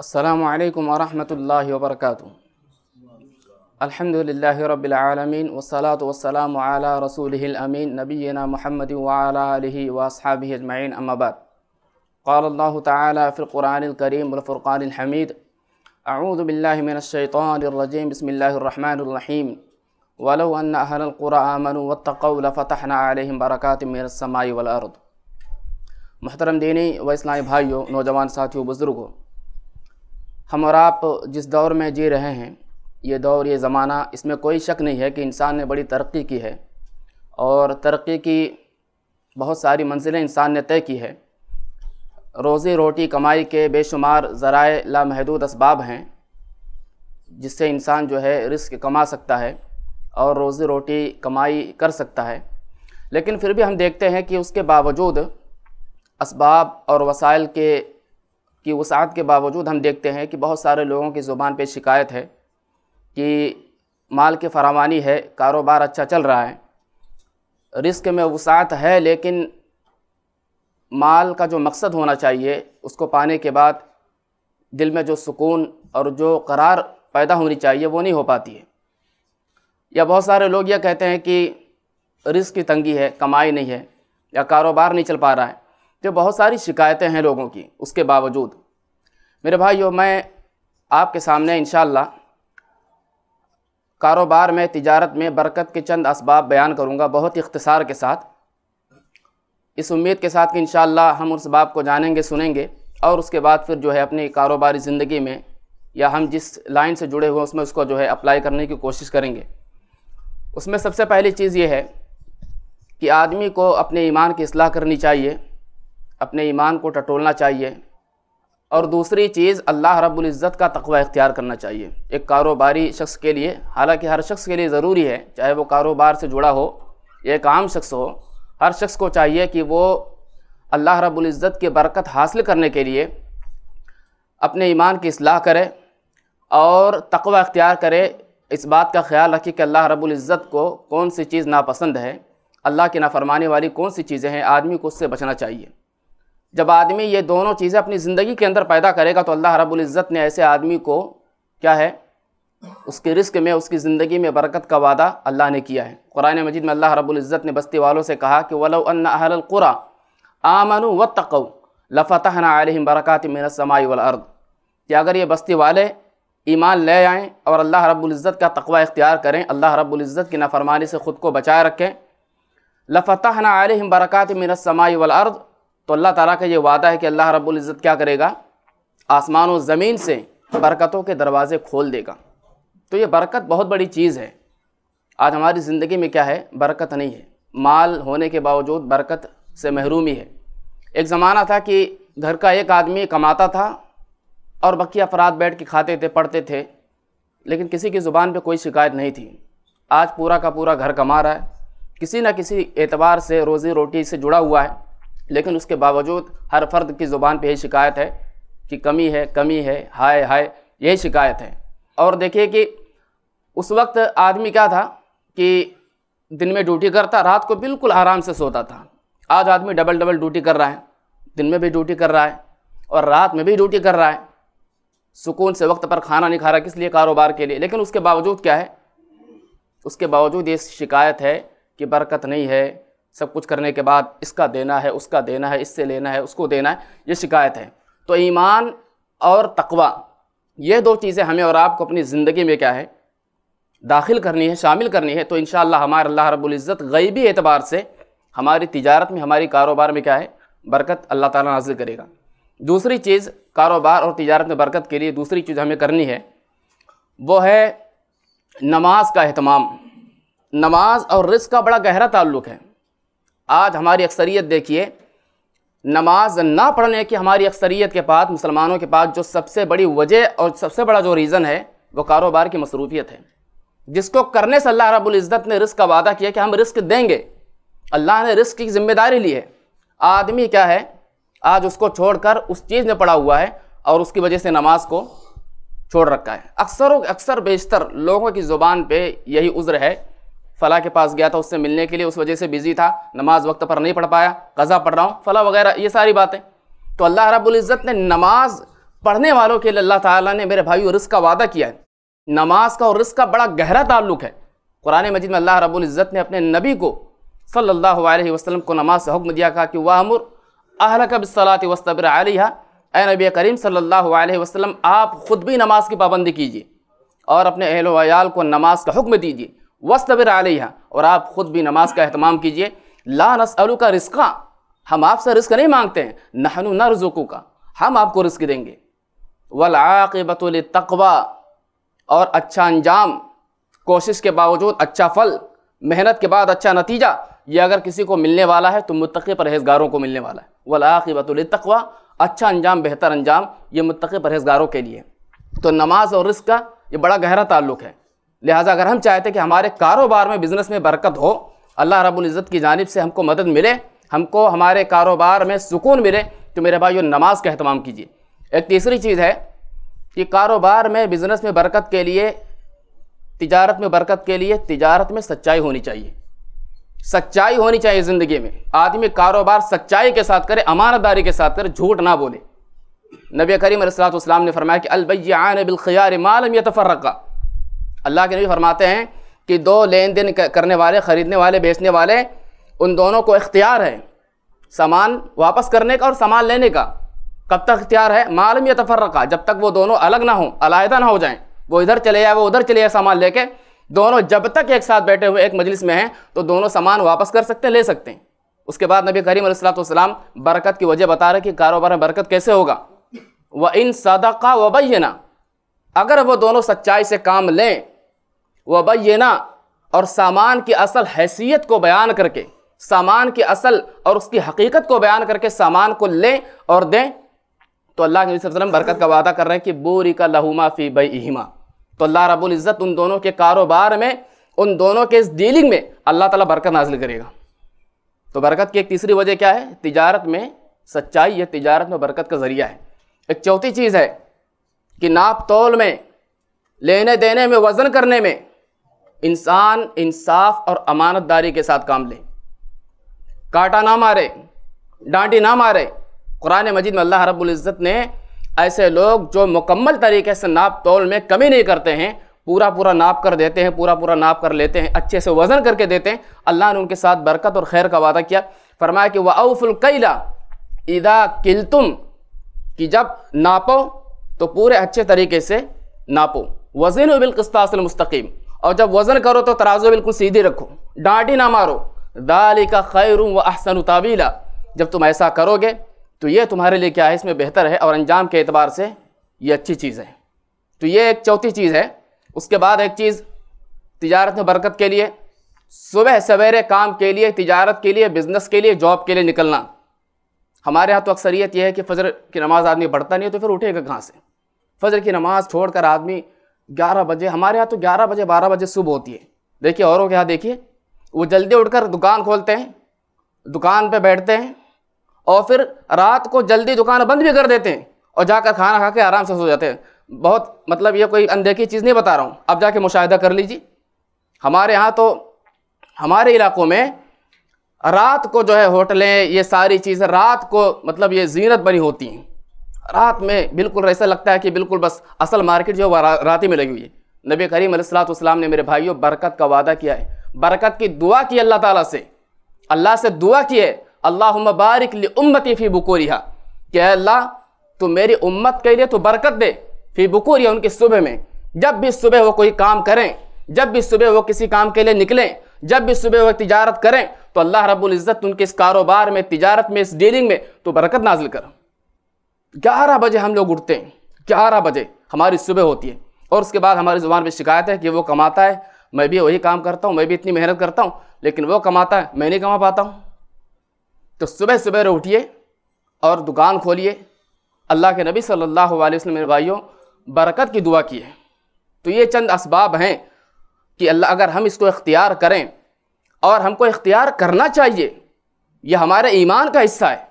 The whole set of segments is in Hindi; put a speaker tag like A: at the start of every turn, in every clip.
A: السلام عليكم ورحمة الله وبركاته الحمد لله رب العالمين والصلاة والسلام على رسوله الأمين نبينا محمد وعلى آله وأصحابه أجمعين أما بعد قال الله تعالى في القرآن الكريم والفرقان الحميد أعوذ بالله من الشيطان الرجيم بسم الله الرحمن الرحيم ولو أن أهل القرى آمنوا واتقوا لفتحنا عليهم بركات من السماء والأرض محترم ديني وإسلامي بھائيو نوجوان ساتھیو بزرگو हम और आप जिस दौर में जी रहे हैं ये दौर ये ज़माना इसमें कोई शक नहीं है कि इंसान ने बड़ी तरक्की की है और तरक्की की बहुत सारी मंजिलें इंसान ने तय की है रोज़ी रोटी कमाई के बेशुमार ज़राए लामहदूद इसबाब हैं जिससे इंसान जो है रिस्क कमा सकता है और रोज़ी रोटी कमाई कर सकता है लेकिन फिर भी हम देखते हैं कि उसके बावजूद इसबाब और वसाइल के कि वसात के बावजूद हम देखते हैं कि बहुत सारे लोगों की ज़ुबान पर शिकायत है कि माल की फरावानी है कारोबार अच्छा चल रहा है रिस्क में वसात है लेकिन माल का जो मकसद होना चाहिए उसको पाने के बाद दिल में जो सुकून और जो करार पैदा होनी चाहिए वो नहीं हो पाती है या बहुत सारे लोग यह कहते हैं कि रिस्क की तंगी है कमाई नहीं है या कारोबार नहीं चल पा रहा है तो बहुत सारी शिकायतें हैं लोगों की उसके बावजूद मेरे भाइयों मैं आपके सामने इन कारोबार में तिजारत में बरकत के चंद इसबाब बयान करूँगा बहुत इख्तसार के साथ इस उम्मीद के साथ कि इन हम उस बाब को जानेंगे सुनेंगे और उसके बाद फिर जो है अपनी कारोबारी ज़िंदगी में या हम जिस लाइन से जुड़े हुए उसमें उसको जो है अप्लाई करने की कोशिश करेंगे उसमें सबसे पहली चीज़ ये है कि आदमी को अपने ईमान की असलाह करनी चाहिए अपने ईमान को टटोलना चाहिए और दूसरी चीज़ अल्लाह रबुल्ज़त का तकवा इख्तियार करना चाहिए एक कारोबारी शख्स के लिए हालांकि हर शख्स के लिए ज़रूरी है चाहे वो कारोबार से जुड़ा हो या एक आम शख्स हो हर शख्स को चाहिए कि वो अल्लाह रब्ज़त की बरकत हासिल करने के लिए अपने ईमान की असलाह करे और तकवा इख्तियार करे इस बात का ख्याल रखे कि अल्लाह रब्ज़त को कौन सी चीज़ नापसंद है अल्लाह की नाफरमानी वाली कौन सी चीज़ें हैं आदमी को उससे बचना चाहिए जब आदमी ये दोनों चीज़ें अपनी ज़िंदगी के अंदर पैदा करेगा तो अल्लाह रबुल्ज़त ने ऐसे आदमी को क्या है उसके रिस्क में उसकी ज़िंदगी में बरकत का वादा अल्लाह ने किया है कुरान मजीद में अल्लाह रबुल्ज़त ने बस्ती वालों से कहा कि वलो अनकुरा आमनु व तकौ लफ़तहना आलम बरक़ात मिनसमाई वर्द कि अगर ये बस्ती वाले ईमान ले आएँ और अल्लाह रब्ज़त का तकवा इख्तियार करें अल्लाह रब्ज़त की नाफरमानी से ख़ुद को बचाए रखें लफ़तहना आलम बरक़ात मिनसमाई वर्द तो अल्लाह ताला का ये वादा है कि अल्लाह रब्बुल इज़्ज़त क्या करेगा आसमान और ज़मीन से बरकतों के दरवाज़े खोल देगा तो ये बरकत बहुत बड़ी चीज़ है आज हमारी ज़िंदगी में क्या है बरकत नहीं है माल होने के बावजूद बरकत से महरूमी है एक ज़माना था कि घर का एक आदमी कमाता था और बाकी अफराद बैठ के खाते थे पढ़ते थे लेकिन किसी की ज़ुबान पर कोई शिकायत नहीं थी आज पूरा का पूरा घर कमा रहा है किसी न किसी एतबार से रोज़ी रोटी से जुड़ा हुआ है लेकिन उसके बावजूद हर फर्द की ज़ुबान पे यही शिकायत है कि कमी है कमी है हाय हाय यही शिकायत है और देखिए कि उस वक्त आदमी क्या था कि दिन में ड्यूटी करता रात को बिल्कुल आराम से सोता था आज आदमी डबल डबल ड्यूटी कर रहा है दिन में भी ड्यूटी कर रहा है और रात में भी ड्यूटी कर रहा है सुकून से वक्त पर खाना नहीं खा रहा किस लिए कारोबार के लिए लेकिन उसके बावजूद क्या है उसके बावजूद ये शिकायत है कि बरकत नहीं है सब कुछ करने के बाद इसका देना है उसका देना है इससे लेना है उसको देना है ये शिकायत है तो ईमान और तकवा ये दो चीज़ें हमें और आपको अपनी ज़िंदगी में क्या है दाखिल करनी है शामिल करनी है तो इन हमारे अल्लाह रबुल्ज़त गईबी एतबार से हमारी तजारत में हमारी कारोबार में क्या है बरकत अल्लाह ताला नाजिल करेगा दूसरी चीज़ कारोबार और तजारत में बरकत के लिए दूसरी चीज़ हमें करनी है वो है नमाज का अहतमाम नमाज और रिस्क का बड़ा गहरा ताल्लुक़ है आज हमारी अक्सरियत देखिए नमाज ना पढ़ने की हमारी अक्सरियत के पास मुसलमानों के पास जो सबसे बड़ी वजह और सबसे बड़ा जो रीज़न है वो कारोबार की मसरूफियत है जिसको करने से अल्लाह रबुल्ज़त ने रिस्क का वादा किया कि हम रिस्क देंगे अल्लाह ने रिस्क की ज़िम्मेदारी ली है आदमी क्या है आज उसको छोड़कर उस चीज़ में पड़ा हुआ है और उसकी वजह से नमाज को छोड़ रखा है अक्सर अक्सर बेशतर लोगों की ज़ुबान पर यही उज्र है फ़ला के पास गया था उससे मिलने के लिए उस वजह से बिज़ी था नमाज वक्त पर नहीं पढ़ पाया कज़ा पढ़ रहा हूँ फ़ला वगैरह ये सारी बातें तो अल्लाह रब्ज़त ने नमाज पढ़ने वालों के लिए अल्लाह ताला ने मेरे भाई रिस्क का वादा किया है नमाज का और रिस्क का बड़ा गहरा ताल्लुक है कुरान मजिद में अल्लाह रब्ज़त ने अपने नबी को सल्लल्लाहु अलैहि वसल्लम को नमाज से हुक्म दिया कहा कि वह अमर अहल कबसलात वस्तबर आलिया ए नबी करीम सल्लल्लाहु अलैहि वसल्लम आप ख़ुद भी नमाज की पाबंदी कीजिए और अपने अहल वयाल को नमाज का हुक्म दीजिए वस्तबर आलिया और आप ख़ुद भी नमाज का अहतमाम कीजिए ला नसअलू का रिस्का हम आपसे रिस्क नहीं मांगते हैं नहनु नरजुकू का हम आपको रिस्क देंगे वल तकवा और अच्छा अंजाम कोशिश के बावजूद अच्छा फल मेहनत के बाद अच्छा नतीजा ये अगर किसी को मिलने वाला है तो मुतक़ परहेजगारों को मिलने वाला है वलाक़िबतुल तकवा अच्छा अंजाम बेहतर अंजाम ये मुतक़ परहेजगारों के लिए तो नमाज और रिस्क का ये बड़ा गहरा ताल्लुक है लिहाजा अगर हम चाहते कि हमारे कारोबार में बिज़नेस में बरकत हो अल्लाह रबुल्ज़त की जानब से हमको मदद मिले हमको हमारे कारोबार में सुकून मिले तो मेरे भाई नमाज का अहतमाम कीजिए एक तीसरी चीज़ है कि कारोबार में बिज़नेस में बरकत के लिए तिजारत में बरकत के लिए तिजारत में सच्चाई होनी चाहिए सच्चाई होनी चाहिए ज़िंदगी में आदमी कारोबार सच्चाई के साथ करे अमानतदारी के साथ करे झूठ ना बोले नबी करीम सलाम ने फरमाया कि आने बिलखियार मालम रखा अल्लाह के नबी फरमाते हैं कि दो लेन देन करने वाले ख़रीदने वाले बेचने वाले उन दोनों को इख्तियार है सामान वापस करने का और सामान लेने का कब तक इख्तियार है मालूम या रखा जब तक वो दोनों अलग ना हो अलहदा ना हो जाएं वो इधर चले जाए वो उधर चले जाए सामान लेके दोनों जब तक एक साथ बैठे हुए एक मजलिस में हैं तो दोनों सामान वापस कर सकते हैं ले सकते हैं उसके बाद नबी करीम सलाम बरकत की वजह बता रहे कि कारोबार में बरकत कैसे होगा व इन सदा का वबैना अगर वो दोनों सच्चाई से काम लें वबैना और सामान की असल हैसियत को बयान करके सामान की असल और उसकी हकीकत को बयान करके सामान को लें और दें तो अल्लाह के वसल्लम बरकत का वादा कर रहे हैं कि बोरी का लहुमा फ़ी बईमा तो अल्लाह रबुल्ज़त उन दोनों के कारोबार में उन दोनों के इस डीलिंग में अल्लाह ताला बरकत नाजिल करेगा तो बरकत की एक तीसरी वजह क्या है तिजारत में सच्चाई या तिजारत में बरकत का ज़रिया है एक चौथी चीज़ है कि नाप तोल में लेने देने में वज़न करने में इंसान इंसाफ और अमानतदारी के साथ काम ले काटा ना मारे डांटी ना मारे कुरान मजीद में अल्लाह रब्ज़त ने ऐसे लोग जो मुकम्मल तरीके से नाप तोल में कमी नहीं करते हैं पूरा पूरा नाप कर देते हैं पूरा पूरा नाप कर लेते हैं अच्छे से वज़न करके देते हैं अल्लाह ने उनके साथ बरकत और खैर का वादा किया फरमाया कि वफ़ुल्कैला इदा तुम कि जब नापो तो पूरे अच्छे तरीके से नापो वज़न मुस्तकीम और जब वज़न करो तो तराजू बिल्कुल सीधी रखो डांटी ना मारो दाली का खैर व अहसन तावीला जब तुम ऐसा करोगे तो ये तुम्हारे लिए क्या है इसमें बेहतर है और अंजाम के अतबार से ये अच्छी चीज़ है तो ये एक चौथी चीज़ है उसके बाद एक चीज़ तिजारत में बरकत के लिए सुबह सवेरे काम के लिए तिजारत के लिए बिज़नेस के लिए जॉब के लिए निकलना हमारे यहाँ तो अक्सरियत यह है कि फजर की नमाज़ आदमी पढ़ता नहीं है तो फिर उठेगा कहाँ से फजर की नमाज़ छोड़कर आदमी ग्यारह बजे हमारे यहाँ तो ग्यारह बजे बारह बजे सुबह होती है देखिए औरों के यहाँ देखिए वो जल्दी उठकर दुकान खोलते हैं दुकान पे बैठते हैं और फिर रात को जल्दी दुकान बंद भी कर देते हैं और जाकर खाना खा के आराम से सो जाते हैं बहुत मतलब ये कोई अनदेखी चीज़ नहीं बता रहा हूँ अब जाके मुशाहिदा कर लीजिए हमारे यहाँ तो हमारे इलाकों में रात को जो है होटलें ये सारी चीज़ें रात को मतलब ये जीनत बनी होती हैं रात में बिल्कुल ऐसा लगता है कि बिल्कुल बस असल मार्केट जो है रा, रात ही में लगी हुई है नबी करीम सलाम ने मेरे भाइयों बरकत का वादा किया है बरकत की दुआ की अल्लाह ताला से अल्लाह से दुआ की है अल्लाह बारिक उम्मती फ़ी बकोरिया कि अल्लाह तो मेरी उम्मत के लिए तो बरकत दे फ़ी बकोरिया उनके सुबह में जब भी सुबह वो कोई काम करें जब भी सुबह वो किसी काम के लिए निकलें जब भी सुबह वो तजारत करें तो अल्लाह रब्ज़त उनके इस कारोबार में तजारत में इस डीलिंग में तो बरकत नाजिल कर ग्यारह बजे हम लोग उठते हैं ग्यारह बजे हमारी सुबह होती है और उसके बाद हमारी ज़ुबान पर शिकायत है कि वो कमाता है मैं भी वही काम करता हूँ मैं भी इतनी मेहनत करता हूँ लेकिन वो कमाता है मैं नहीं कमा पाता हूँ तो सुबह सुबह उठिए और दुकान खोलिए अल्लाह के नबी सल्लल्लाहु अलैहि वसल्लम मेरे भाइयों बरकत की दुआ की है तो ये चंद इसबाब हैं कि अल्लाह अगर हम इसको इख्तियार करें और हमको इख्तियार करना चाहिए यह हमारे ईमान का हिस्सा है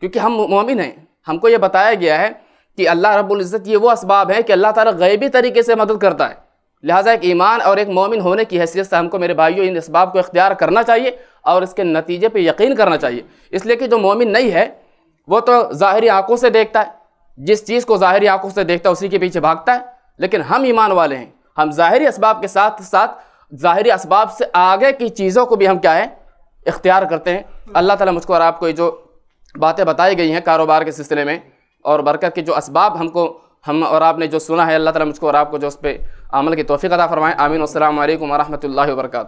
A: क्योंकि हम मोमिन हैं हमको ये बताया गया है कि अल्लाह रब्ज़त ये वो इसबाब है कि अल्लाह ताला गैबी तरीके से मदद करता है लिहाजा एक ईमान और एक मोमिन होने की हैसियत से हमको मेरे भाइयों इन इसबाब को इख्तियार करना चाहिए और इसके नतीजे पर यकीन करना चाहिए इसलिए कि जो मोमिन नहीं है वो तो ज़ाहरी आँखों से देखता है जिस चीज़ को ज़ाहरी आँखों से देखता है उसी के पीछे भागता है लेकिन हम ईमान वाले हैं हम ज़ाहरी इसबाब के साथ साथ ज़ाहरी इसबाब से आगे की चीज़ों को भी हम क्या है इख्तियार करते हैं अल्लाह ताला मुझको और आपको जो बातें बताई गई हैं कारोबार के सिलसिले में और बरकत के जो इसबाब हमको हम और आपने जो सुना है अल्लाह ताला मुझको और आपको जो उस पर अमल की तोफ़ी अदा फरमाएँ आमीन असल वरहमल वर्का